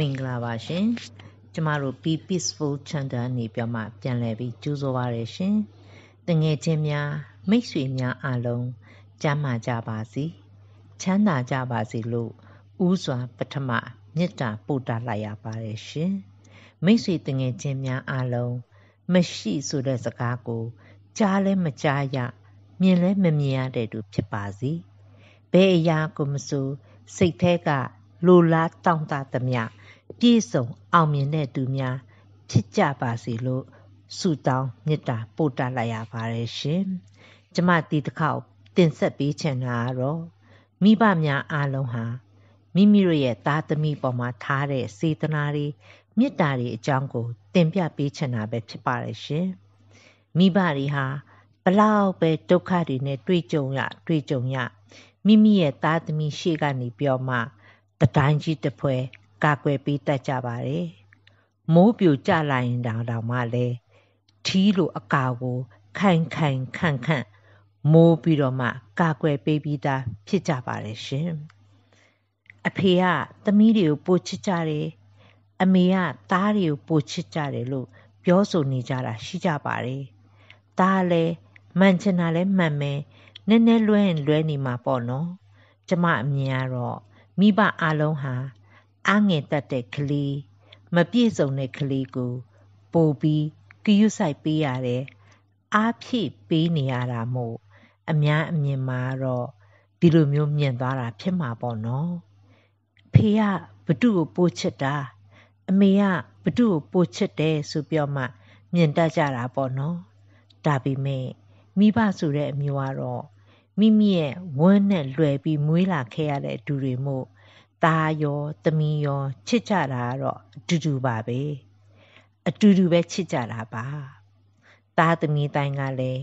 မင်္ဂလာပါရှင်ကျမတို့ Be Peaceful Channel နေပြမှာပြန်လည်ပြီးကြိုးစားပါရရှင်တငယ်ချင်းများမိတ်ဆွေများအားလုံးကျမ်းမာကြပါစေချမ်းသာကြပါစေလို့ဥစွာပထမမေတ္တာပို့တာလိုက်ရပါတယ်ရှင်မိတ်ဆွေတငယ်ချင်းများအားလုံးမရှိဆိုတဲ့စကားကိုကြားလဲမကြားရမြင်လဲမမြင်ရတဲ့သူဖြစ်ပါစေဘယ်အရာကိုမဆိုစိတ်แท้ကလိုလားတောင့်တသမျှပြည့်စုံအောင်မြင်တဲ့သူများဖြစ်ကြပါစေလို့ဆုတောင်းမေတ္တာပို့တတ်လိုက်ရပါတယ်ရှင်။ကျမဒီတစ်ခေါက်တင်ဆက်ပေးချင်တာကတော့မိဘများအားလုံးဟာမိမိတို့ရဲ့သားသမီးပေါ်မှာထားတဲ့စေတနာတွေမေတ္တာတွေအကြောင်းကိုတင်ပြပေးချင်တာပဲဖြစ်ပါတယ်ရှင်။မိဘတွေဟာဘလောက်ပဲဒုက္ခတွေနဲ့တွေ့ကြုံရတွေ့ကြုံရမိမိရဲ့သားသမီးရှေ့ကနေပြောမှ တတိုင်းကြီးတစ်ဖွဲကာကွယ်ပေးတတ်ကြပါတယ်။မိုးပြိုကျလာရင်တောင်တောင်မှလည်းထီးလိုအကာကိုခိုင်ခိုင်ခန့်ခန့်မိုးပြီးတော့မှကာကွယ်ပေးပြီးသားဖြစ်ကြပါတယ်ရှင်။အဖေကသမီးတွေကိုပိုချစ်ကြတယ်။အမေကသားတွေကိုပိုချစ်ကြတယ်လို့ပြောဆိုနေကြတာရှိကြပါတယ်။ဒါလည်းမှန်ချင်တာလည်းမှန်မယ်။နည်းနည်းလွဲရင်လွဲနေမှာပေါ့နော်။ကျမအမြင်ကတော့မိဘအလုံးဟာအငင်တက်တဲ့ကလေးမပြည့်စုံတဲ့ကလေးကိုပို့ပြီးကယူဆိုင်ပေးရတယ်အားဖြည့်ပေးနေရတာမို့အများအမြင်မှာတော့ဒီလိုမျိုးမြင်သွားတာဖြစ်မှာပေါ့နော်ဖေကဘတုကိုပို့ချစ်တာအမေကဘတုကိုပို့ချစ်တယ်ဆိုပြောမှမြင်တတ်ကြတာပေါ့နော်ဒါပေမဲ့မိဘဆိုတဲ့အမျိုးကတော့မိမိရဲ့ဝမ်းနဲ့လွယ်ပြီးမွေးလာခဲ့ရတဲ့သူတွေမို့သားရောသမီးရောချစ်ကြတာတော့အတူတူပါပဲအတူတူပဲချစ်ကြတာပါသားသမီးတိုင်းကလည်း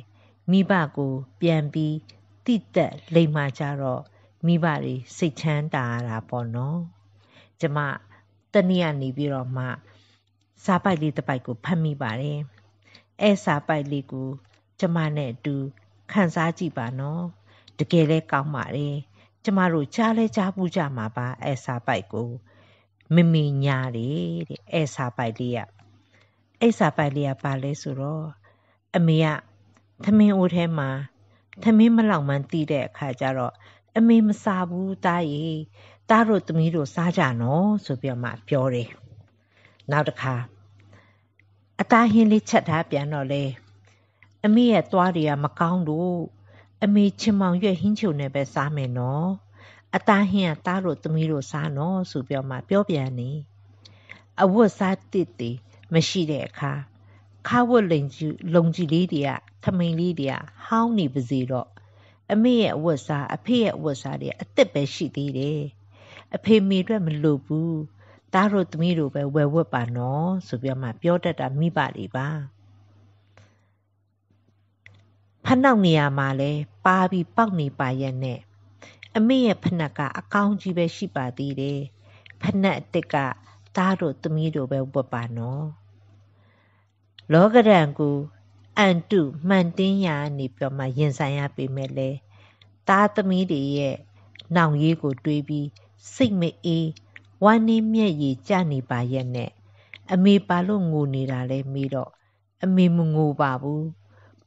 မိဘကိုပြန်ပြီးတိတက်လိမ်မာကြတော့မိဘတွေစိတ်ချမ်းသာရတာပေါ့နော်ကျမတနည်းကနေပြီးတော့မှစားပိုက်လေးတစ်ပိုက်ကိုဖတ်မိပါတယ်အဲစားပိုက်လေးကိုကျမနဲ့အတူခန်းစားကြည့်ပါနော်တကယ်လဲကောင်းပါတယ်ကျမတို့ကြားလဲကြားဘူးကြမှာပါအဲစာပိုက်ကိုမမီညာတယ်တဲ့အဲစာပိုက်လေးကအဲစာပိုက်လေးကပါလဲဆိုတော့အမေကသမင်းအိုးထဲမှာသမင်းမလောက်မှန်းတီးတဲ့အခါကျတော့အမေမစားဘူးတားရီတားတို့သမီးတို့စားကြနော်ဆိုပြီးမှပြောတယ်နောက်တစ်ခါအသားဟင်းလေးချက်ထားပြန်တော့လေအမေရဲ့သွားတွေကမကောင်းလို့အမေချင်မောင်ရွက်ဟင်းချုံနဲ့ပဲစားမယ်နော်အသားဟင်းကသားတို့သမီးတို့စားနော်ဆိုပြောမှပြောပြန်နေအဝတ်စားတစ်တေမရှိတဲ့အခါခါဝတ်လိန်ကြီးလုံကြီးလေးတွေကထမိန်လေးတွေကဟောင်းနေပါစေတော့အမေရဲ့အဝတ်စားအဖေရဲ့အဝတ်စားတွေအသက်ပဲရှိသေးတယ်အဖေမေအတွက်မလို့ဘူးသားတို့သမီးတို့ပဲဝယ်ဝတ်ပါနော်ဆိုပြောမှပြောတတ်တာမိပါလေပါ။ဖနှောက်နေရမှာလဲပါပြီးပေါက်နေပါရက်နဲ့အမေရဲ့ဖနှက်ကအကောင်းကြီးပဲရှိပါသေးတယ်ဖနှက်အစ်စ်ကသားတို့သမီးတို့ပဲဝတ်ပါနော်လောကရန်ကိုအန်တုမှန်တင်းရာနေပြောမှရင်ဆိုင်ရပေမဲ့လဲသားသမီးတွေရဲ့နောင်ရေးကိုတွေးပြီးစိတ်မအေးဝမ်းနည်းမျက်ရည်ကျနေပါရက်နဲ့အမေပါလို့ငိုနေတာလဲမေးတော့အမေမငိုပါဘူး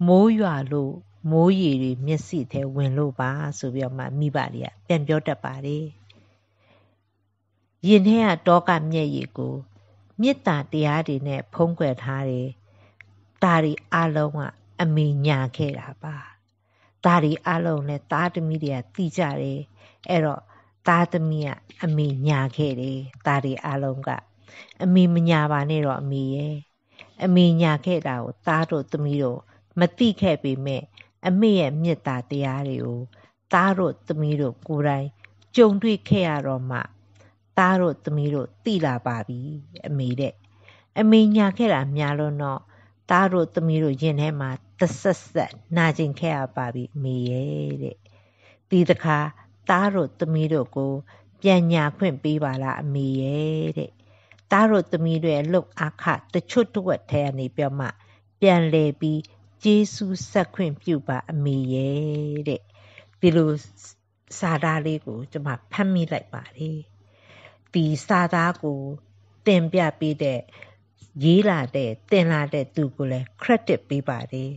မိုးရွာလို့မိုးရေတွေမျက်စိထဲဝင်လို့ပါ ဆိုပြီးတော့မှမိဘတွေကပြန်ပြောတတ်ပါတယ်။ယင်ထဲကတောကမျက်ရည်ကိုမေတ္တာတရားတွေနဲ့ဖုံးကွယ်ထားတယ်။ဒါတွေအလုံးကအမေညာခဲ့တာပါ။ဒါတွေအလုံးနဲ့သားသမီးတွေကတီးကြတယ်။အဲ့တော့သားသမီးကအမေညာခဲ့တယ်။ဒါတွေအလုံးကအမေမညာပါနဲ့တော့အမေရဲ့အမေညာခဲ့တာကိုသားတို့သမီးတို့မသိခဲ့ပေမဲ့အမေရဲ့မေတ္တာတရားတွေကိုသားတို့သမီးတို့ကိုယ်တိုင်ကြုံတွေ့ခဲ့ရတော့မှ သားတို့သမီးတို့သိလာပါပြီအမေတဲ့အမေညာခဲ့တာများလို့တော့သားတို့သမီးတို့ရင်ထဲမှာတဆက်ဆက်နာကျင်ခဲ့ရပါပြီအမေရဲ့တဲ့ဒီတခါသားတို့သမီးတို့ကိုပြန်ညာခွင့်ပေးပါလားအမေရဲ့တဲ့သားတို့သမီးတွေလှုပ်အခတချွတ်တဝက်ထဲကနေပြောမှပြန်လဲပြီးကျေးဇူးဆက်ခွင့်ပြုပါအမေရဲ့တဲ့ဒီလိုစာသားလေးကို ကျွန်မဖတ်မိလိုက်ပါတယ်ဒီစာသားကိုတင်ပြပေးတဲ့ရေးလာတဲ့တင်လာတဲ့သူကိုလည်း credit ပေးပါတယ်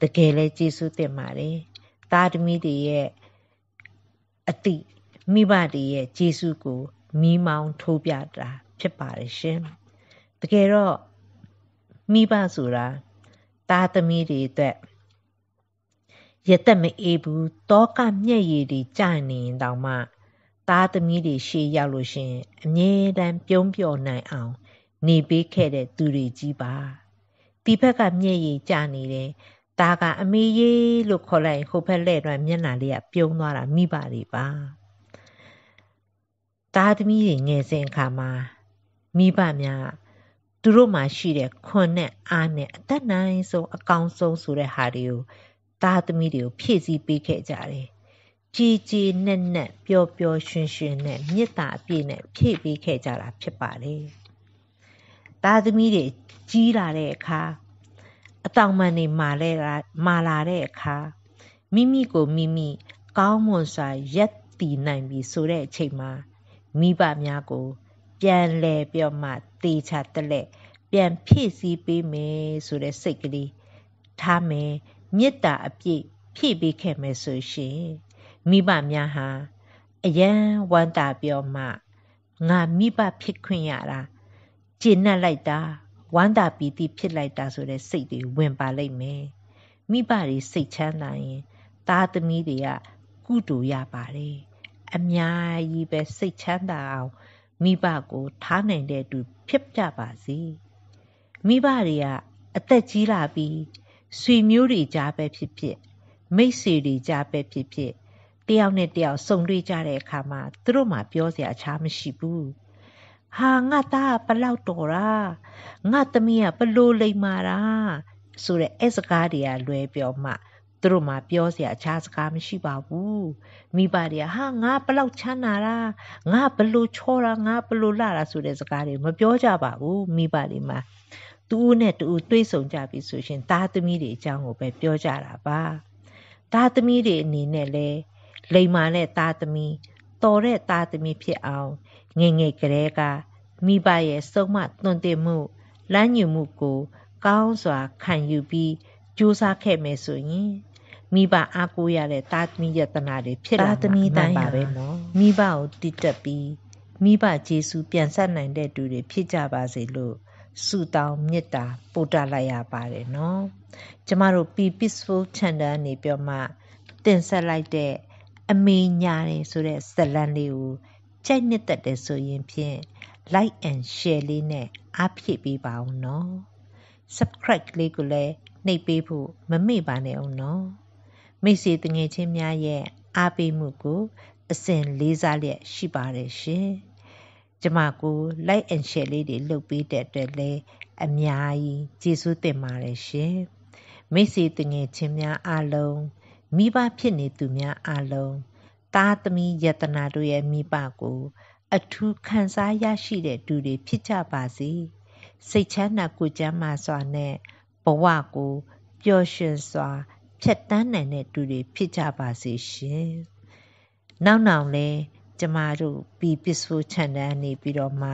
တကယ်လဲကျေးဇူးတင်ပါတယ်သားသမီးတွေရဲ့အတိမိဘတွေရဲ့ကျေးဇူးကိုမိမောင်းထိုးပြတာ ဖြစ်ပါတယ်ရှင်တကယ်တော့မိဘဆိုတာသားသမီးတွေအတွက်ရသက်မအေးဘူးတောကမျက်ရည်တွေကျနေတောင်မှ သားသမီးတွေရှေ့ရောက်လို့ရှင်အမြဲတမ်းပြုံးပျော်နိုင်အောင်နေပေးခဲ့တဲ့သူတွေကြီးပါဒီဘက်ကမျက်ရည်ကျနေတယ်ဒါကအမေရေးလို့ခေါ်လိုက်ဟိုဘက်လက်တော့မျက်နှာလေးကပြုံးသွားတာမိပါလေပါသားသမီးတွေငယ်စဉ်အခါမှာမိဘများသူတို့မှာရှိတဲ့ခွန်နဲ့အားနဲ့အသက်နိုင်ဆုံးအကောင်းဆုံးဆိုတဲ့ဟာတွေကိုသားသမီးတွေကိုဖြည့်ဆည်းပေးခဲ့ကြတယ်။ကြည်ကြည်နက်နက်ပျော်ပျော်ရွှင်ရွှင်နဲ့မေတ္တာအပြည့်နဲ့ဖြည့်ပေးခဲ့ကြတာဖြစ်ပါလေ။သားသမီးတွေကြီးလာတဲ့အခါအတောင်မှန်တွေမာလဲလာမာလာတဲ့အခါမိမိကိုမိမိကောင်းမွန်စွာရက်တည်နိုင်ပြီဆိုတဲ့အချိန်မှာမိဘများကိုပြန်လဲပြောမှတေချာတက်လက်ပြန်ဖြည့်ဆည်းပေးမယ်ဆိုတဲ့စိတ်ကလေးထားမယ်မေတ္တာအပြည့်ဖြည့်ပေးခဲ့မယ်ဆိုရှင်မိဘများဟာအယံဝမ်းသာပြောမှငါမိဘဖြစ်ခွင့်ရတာကျေနပ်လိုက်တာဝမ်းသာပီတိဖြစ်လိုက်တာဆိုတဲ့စိတ်တွေဝင်ပါလိမ့်မယ်မိဘတွေစိတ်ချမ်းသာရင်သားသမီးတွေကကုတူရပါတယ်အများကြီးပဲစိတ်ချမ်းသာအောင်မိဘကိုထားနိုင်တဲ့သူဖြစ်ကြပါစေမိဘတွေကအသက်ကြီးလာပြီးဆွေမျိုးတွေကြားပဲဖြစ်ဖြစ်မိတ်ဆွေတွေကြားပဲဖြစ်ဖြစ်တယောက်နဲ့တယောက်ဆုံတွေ့ကြတဲ့အခါမှာသူတို့မှပြောစရာအချားမရှိဘူးဟာငါသားဘလောက်တော်တာငါသမီးကဘလို့လိမ္မာတာဆိုတဲ့အဲစကားတွေကလွဲပြောမှသူတို့မှပြောเสียအခြားစကားမရှိပါဘူးမိဘတွေကဟာငါဘလောက်ချမ်းသာတာငါဘလို့ချောတာငါဘလို့လှတာဆိုတဲ့စကားတွေမပြောကြပါဘူးမိဘတွေမှာသူ့နဲ့သူ့တွေးဆုံကြပြီဆိုရှင်သားသမီးတွေအကြောင်းကိုပဲပြောကြတာပါသားသမီးတွေအနေနဲ့လဲလိမ္မာတဲ့သားသမီးတော်တဲ့သားသမီးဖြစ်အောင်ငငယ်ကလေးကမိဘရဲ့စုံမသွန်သင်မှုလမ်းညွှန်မှုကို ကောင်းစွာခံယူပြီးကြိုးစားခဲ့မယ်ဆိုရင်မိဘအားကိုးရတဲ့တာသမီယတနာတွေဖြစ်လာတာသမီတိုင်းပါပဲနော်မိဘကိုတည်တက်ပြီးမိဘဂျေစုပြန်ဆက်နိုင်တဲ့သူတွေဖြစ်ကြပါစေလို့ဆုတောင်းမေတ္တာပို့တာလိုက်ရပါတယ်နော်ကျမတို့ P Peaceful Channel နေပြောမှတင်ဆက်လိုက်တဲ့အမေညာတယ်ဆိုတဲ့ဇလန်လေးကိုကြိုက်နှစ်သက်တယ်ဆိုရင်ဖြင့် like and share လေးနဲ့အားဖြည့်ပေးပါအောင်နော် subscribe လေးကိုလည်းနှိပ်ပေးဖို့မမေ့ပါနဲ့အောင်နော်မိတ်ဆွေတငယ်ချင်းများရဲ့အားပေးမှုကို အစဉ်လေးစားလျက်ရှိပါတယ်ရှင်။ကျမကို like and share လေးတွေလုပ်ပေးတဲ့အတွက်လည်းအများကြီးကျေးဇူးတင်ပါတယ်ရှင်။မိတ်ဆွေတငယ်ချင်းများအားလုံးမိဘဖြစ်နေသူများအားလုံးသားသမီးယတနာတို့ရဲ့မိဘကို အထူးခံစားရရှိတဲ့သူတွေဖြစ်ကြပါစေ။စိတ်ချမ်းသာကိုယ်ကျမ်းမာစွာနဲ့ဘဝကိုပျော်ရွှင်စွာဖြတ်တန်းနိုင်တဲ့သူတွေဖြစ်ကြပါစေရှင်။နောက်နောက်လဲကျမတို့ပီပစ္ဆိုခြံတန်းနေပြီးတော့မှ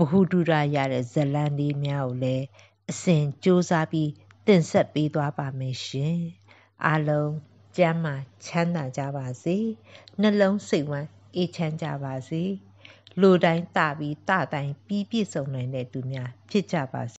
ဘ ഹു ဒုရရတဲ့ဇလန်းလေးများကိုလည်းအစဉ်စ조사ပြီးတင်ဆက်ပေးသွားပါမယ်ရှင်။အားလုံးကျမ်းမာချမ်းသာကြပါစေ။နှလုံးစိတ်ဝမ်းအေးချမ်းကြပါစေ။လူတိုင်းတပြီးတတိုင်းပြီးပြည့်စုံနိုင်တဲ့သူများဖြစ်ကြပါစေ